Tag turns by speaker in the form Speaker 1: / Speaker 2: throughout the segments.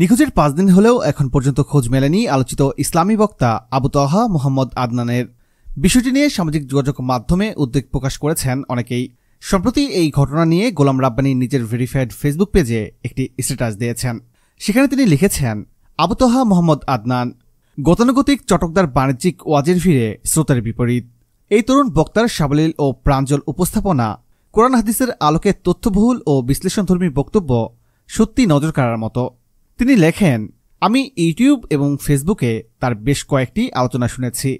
Speaker 1: নিখোঁজের পাঁচ দিন হলেও এখন পর্যন্ত খোঁজ মেলেনি আলোচিত ইসলামী বক্তা আবু তহা মোহাম্মদ আদনানের বিষয়টি নিয়ে সামাজিক যোগাযোগ মাধ্যমে উদ্বেগ প্রকাশ করেছেন অনেকেই সম্প্রতি এই ঘটনা নিয়ে গোলাম রাব্বানি নিজের ভেরিফাইড ফেসবুক পেজে একটি স্ট্যাটাস দিয়েছেন সেখানে তিনি লিখেছেন আবুতহা মোহাম্মদ আদনান গতানুগতিক চটকদার বাণিজ্যিক ওয়াজের ভিড়ে শ্রোতার বিপরীত এই তরুণ বক্তার সাবলীল ও প্রাঞ্জল উপস্থাপনা কোরআন হাদিসের আলোকে তথ্যবহুল ও বিশ্লেষণধর্মী বক্তব্য সত্যি নজর কাড়ার মতো তিনি লেখেন আমি ইউটিউব এবং ফেসবুকে তার বেশ কয়েকটি আলোচনা শুনেছি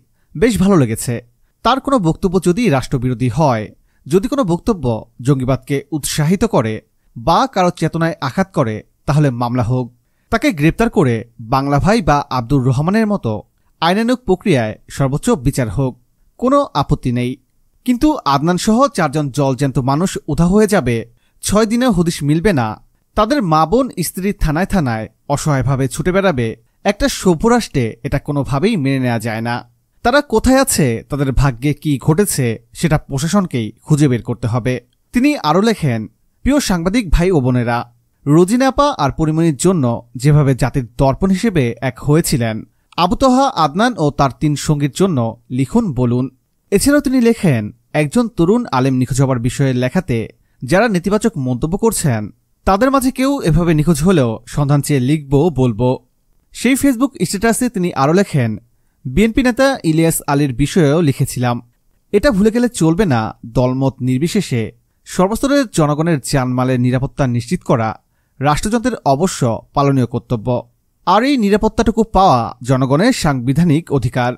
Speaker 1: বেশ ভালো লেগেছে তার কোনো বক্তব্য যদি রাষ্ট্রবিরোধী হয় যদি কোনো বক্তব্য জঙ্গিবাদকে উৎসাহিত করে বা কারো চেতনায় আঘাত করে তাহলে মামলা হোক তাকে গ্রেপ্তার করে বাংলা ভাই বা আব্দুর রহমানের মতো আইনানুক প্রক্রিয়ায় সর্বোচ্চ বিচার হোক কোনো আপত্তি নেই কিন্তু আদনানসহ চারজন জলজ্যান্ত মানুষ উধা হয়ে যাবে ছয় দিনেও হদিশ মিলবে না তাদের মা বোন স্ত্রী থানায় থানায় অসহায়ভাবে ছুটে বেড়াবে একটা সভ্যরাষ্ট্রে এটা কোনোভাবেই মেনে নেওয়া যায় না তারা কোথায় আছে তাদের ভাগ্যে কি ঘটেছে সেটা প্রশাসনকেই খুঁজে বের করতে হবে তিনি আরও লেখেন প্রিয় সাংবাদিক ভাই ও বোনেরা রোজিনাপা আর পরিমণির জন্য যেভাবে জাতির দর্পণ হিসেবে এক হয়েছিলেন আবুতহা আদনান ও তার তিন সঙ্গীর জন্য লিখুন বলুন এছাড়াও তিনি লেখেন একজন তরুণ আলেম নিখোঁজ হবার বিষয়ে লেখাতে যারা নেতিবাচক মন্তব্য করছেন তাদের মাঝে কেউ এভাবে নিখোঁজ হলেও সন্ধান চেয়ে লিখব বলবো সেই ফেসবুক স্ট্যাটাসে তিনি আরও লেখেন বিএনপি নেতা ইলিয়াস আলীর বিষয়েও লিখেছিলাম এটা ভুলে গেলে চলবে না দলমত নির্বিশেষে সর্বস্তরের জনগণের জানমালের নিরাপত্তা নিশ্চিত করা রাষ্ট্রযন্ত্রের অবশ্য পালনীয় কর্তব্য আর এই নিরাপত্তাটুকু পাওয়া জনগণের সাংবিধানিক অধিকার